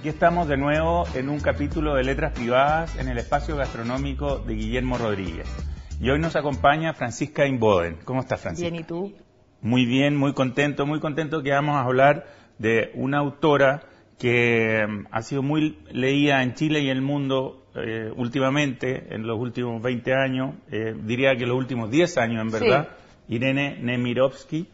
Aquí estamos de nuevo en un capítulo de Letras Privadas en el espacio gastronómico de Guillermo Rodríguez. Y hoy nos acompaña Francisca Inboden. ¿Cómo estás, Francisca? Bien, ¿y tú? Muy bien, muy contento, muy contento que vamos a hablar de una autora que mm, ha sido muy leída en Chile y en el mundo eh, últimamente, en los últimos 20 años, eh, diría que los últimos 10 años en verdad, Irene Nemirovsky.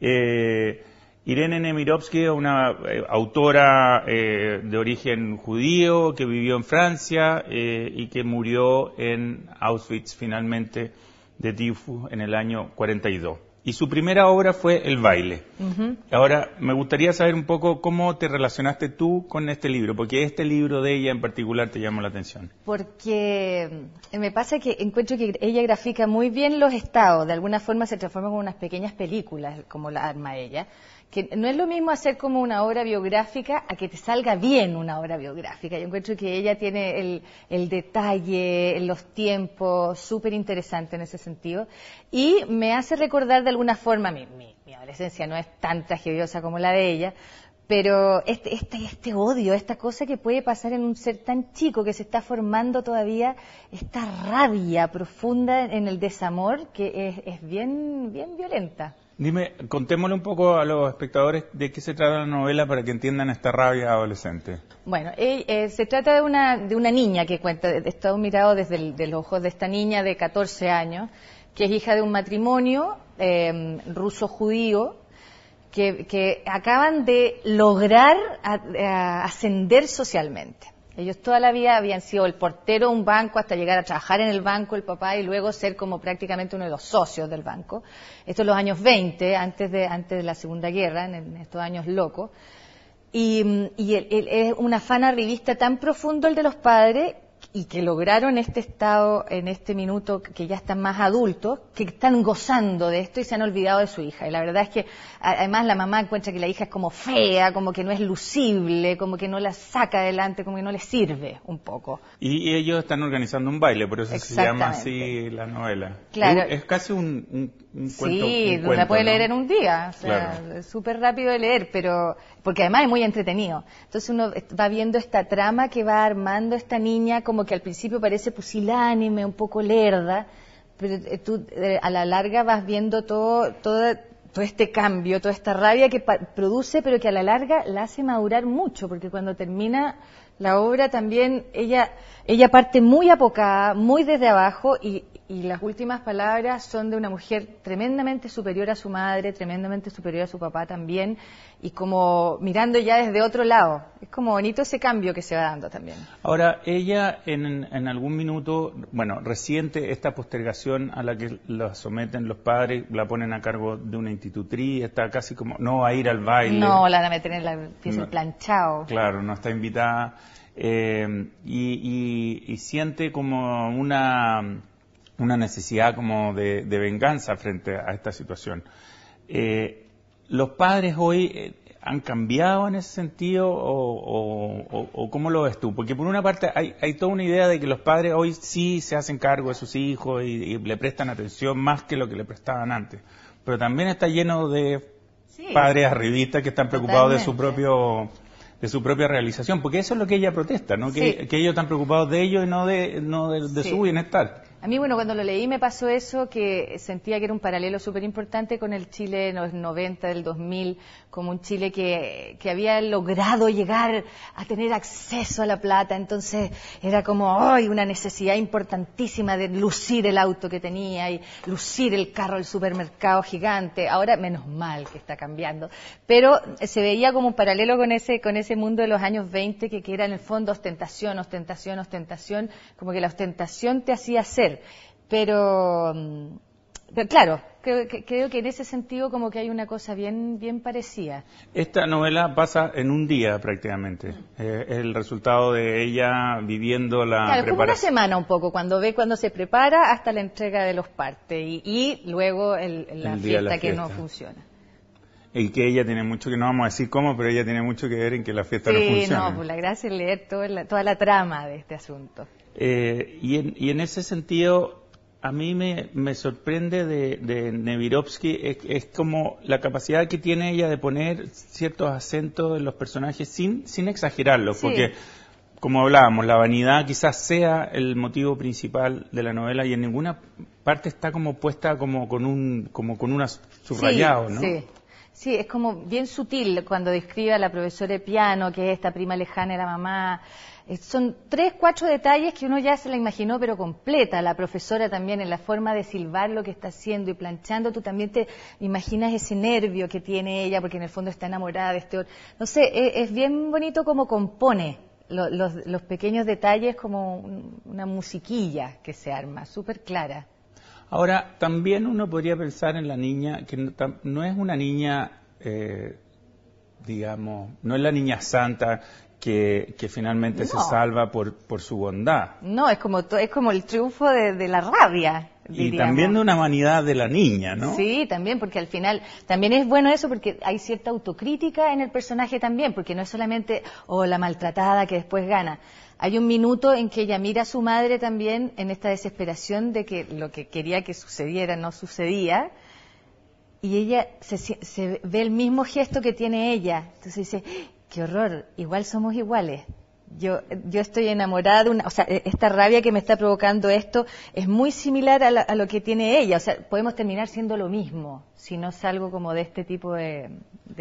Eh, Irene Nemirovsky una eh, autora eh, de origen judío que vivió en Francia eh, y que murió en Auschwitz finalmente de tifus en el año 42. Y su primera obra fue El baile. Ahora, me gustaría saber un poco cómo te relacionaste tú con este libro, porque este libro de ella en particular te llamó la atención. Porque me pasa que encuentro que ella grafica muy bien los estados, de alguna forma se transforma en unas pequeñas películas, como la arma ella que no es lo mismo hacer como una obra biográfica a que te salga bien una obra biográfica. Yo encuentro que ella tiene el, detalle, los tiempos, súper interesante en ese sentido. Y me hace recordar de alguna forma, mi, mi, adolescencia no es tan tragediosa como la de ella, pero este, este, este, odio, esta cosa que puede pasar en un ser tan chico que se está formando todavía, esta rabia profunda en el desamor que es, es bien, bien violenta. Dime, contémosle un poco a los espectadores de qué se trata la novela para que entiendan esta rabia adolescente. Bueno, eh, se trata de una, de una niña que cuenta, estado mirado desde el, los ojos de esta niña de 14 años, que es hija de un matrimonio em, ruso-judío, que, acaban de lograr eh, ascender socialmente. Ellos toda la vida habían sido el portero de un banco hasta llegar a trabajar en el banco el papá y luego ser como prácticamente uno de los socios del banco. Esto en los años 20, antes de, antes de la Segunda Guerra, en, estos años locos. Y, y es una afana revista tan profundo el de los padres y que lograron este estado en este minuto que ya están más adultos, que están gozando de esto y se han olvidado de su hija. Y la verdad es que además la mamá encuentra que la hija es como fea, como que no es lucible, como que no la saca adelante, como que no le sirve un poco. Y ellos están organizando un baile, por eso se llama así la novela. Claro. Es, casi un, sí, cuento. la puede leer en un día, o sea, súper rápido de leer, pero porque además es muy entretenido. Entonces uno va viendo esta trama que va armando esta niña como que al principio parece pusilánime, un poco lerda, pero eh, tú eh, a la larga vas viendo todo, todo, todo este cambio, toda esta rabia que produce, pero que a la larga la hace madurar mucho, porque cuando termina la obra también ella, ella parte muy apocada, muy desde abajo y y las últimas palabras son de una mujer tremendamente superior a su madre, tremendamente superior a su papá también, y como mirando ya desde otro lado. Es como bonito ese cambio que se va dando también. Ahora, ella en, algún minuto, bueno, reciente esta postergación a la que la someten los padres, la ponen a cargo de una institutriz, está casi como, no va a ir al baile. No, la van a meter en la pieza planchado. Claro, no está invitada. Eh, y siente como una una necesidad como de, venganza frente a esta situación. Eh, ¿Los padres hoy eh, han cambiado en ese sentido o, cómo lo ves tú? Porque por una parte hay, toda una idea de que los padres hoy sí se hacen cargo de sus hijos y, le prestan atención más que lo que le prestaban antes, pero también está lleno de padres arribistas que están preocupados de su propio de su propia realización, porque eso es lo que ella protesta, ¿no? Que, ellos están preocupados de ellos y no de, no de, su bienestar. A mí, bueno, cuando lo leí me pasó eso, que sentía que era un paralelo súper importante con el Chile de los 90, del 2000, como un Chile que, había logrado llegar a tener acceso a la plata. Entonces era como hoy una necesidad importantísima de lucir el auto que tenía y lucir el carro al supermercado gigante. Ahora, menos mal que está cambiando. Pero eh, se veía como un paralelo con ese, con ese mundo de los años 20, que, que era en el fondo ostentación, ostentación, ostentación, como que la ostentación te hacía ser Mm, pero, claro, creo que, en ese sentido como que hay una cosa bien, bien parecida. Esta novela pasa en un día prácticamente. Eh, es el resultado de ella viviendo la Como una semana un poco, cuando ve cuando se prepara hasta la entrega de los partes y, luego la, fiesta que no funciona y que ella tiene mucho que no vamos a decir cómo, pero ella tiene mucho que ver en que la fiesta no funciona. no, pues la gracia es leer toda la, toda la trama de este asunto. Eh, y, en, y en ese sentido, a mí me, sorprende de, de Nevirovsky es, como la capacidad que tiene ella de poner ciertos acentos en los personajes sin, sin exagerarlos, porque como hablábamos, la vanidad quizás sea el motivo principal de la novela y en ninguna parte está como puesta como con un, como con un subrayado, ¿no? Sí. Sí, es como bien sutil cuando describe a la profesora de piano, que es esta prima lejana la mamá. Eh, son tres, cuatro detalles que uno ya se la imaginó, pero completa. La profesora también en la forma de silbar lo que está haciendo y planchando, tú también te imaginas ese nervio que tiene ella, porque en el fondo está enamorada de este No sé, eh, es, bien bonito como compone los pequeños detalles como una musiquilla que se arma, súper clara. Ahora, también uno podría pensar en la niña, que no, es una niña, eh, digamos, no es la niña santa que, finalmente se salva por, su bondad. No, es como, es como el triunfo de, la rabia. Y también de una vanidad de la niña, ¿no? Sí, también, porque al final también es bueno eso porque hay cierta autocrítica en el personaje también, porque no es solamente, o oh, la maltratada que después gana. Hay un minuto en que ella mira a su madre también en esta desesperación de que lo que quería que sucediera no sucedía. Y ella se, ve el mismo gesto que tiene ella. Entonces dice, qué horror, igual somos iguales. Yo, yo, estoy enamorada, de una, o sea, e-, esta rabia que me está provocando esto es muy similar a, a, lo que tiene ella. O sea, podemos terminar siendo lo mismo si no salgo como de este tipo de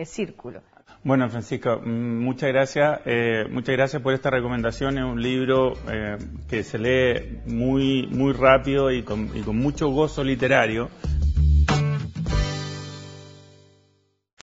círculo. Bueno, Francisco, mm, muchas gracias. Eh, muchas gracias por esta recomendación. Es un libro eh, que se lee muy, muy rápido y con mucho gozo literario.